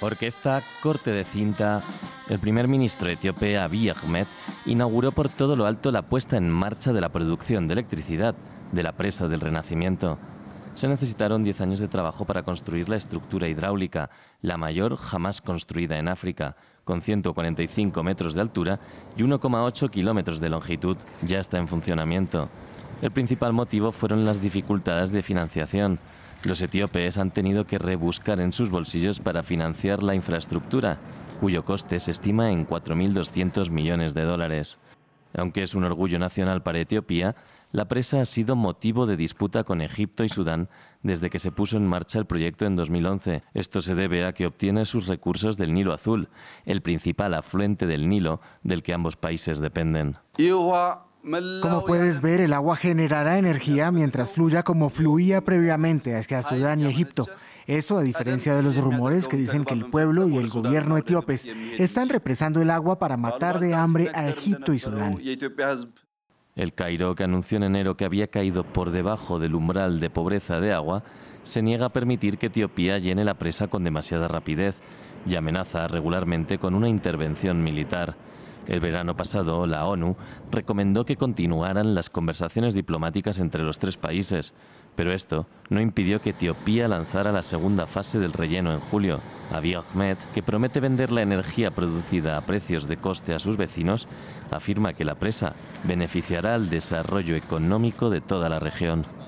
porque esta corte de cinta, el primer ministro etíope Abiy Ahmed inauguró por todo lo alto la puesta en marcha de la producción de electricidad de la presa del Renacimiento. Se necesitaron 10 años de trabajo para construir la estructura hidráulica, la mayor jamás construida en África, con 145 metros de altura y 1,8 kilómetros de longitud, ya está en funcionamiento. El principal motivo fueron las dificultades de financiación. Los etíopes han tenido que rebuscar en sus bolsillos para financiar la infraestructura, cuyo coste se estima en 4.200 millones de dólares. Aunque es un orgullo nacional para Etiopía, la presa ha sido motivo de disputa con Egipto y Sudán desde que se puso en marcha el proyecto en 2011. Esto se debe a que obtiene sus recursos del Nilo Azul, el principal afluente del Nilo del que ambos países dependen. Como puedes ver, el agua generará energía mientras fluya como fluía previamente hacia Sudán y Egipto. Eso a diferencia de los rumores que dicen que el pueblo y el gobierno etíopes están represando el agua para matar de hambre a Egipto y Sudán. El Cairo, que anunció en enero que había caído por debajo del umbral de pobreza de agua, se niega a permitir que Etiopía llene la presa con demasiada rapidez y amenaza regularmente con una intervención militar. El verano pasado, la ONU recomendó que continuaran las conversaciones diplomáticas entre los tres países, pero esto no impidió que Etiopía lanzara la segunda fase del relleno en julio. Abiy Ahmed, que promete vender la energía producida a precios de coste a sus vecinos, afirma que la presa beneficiará al desarrollo económico de toda la región.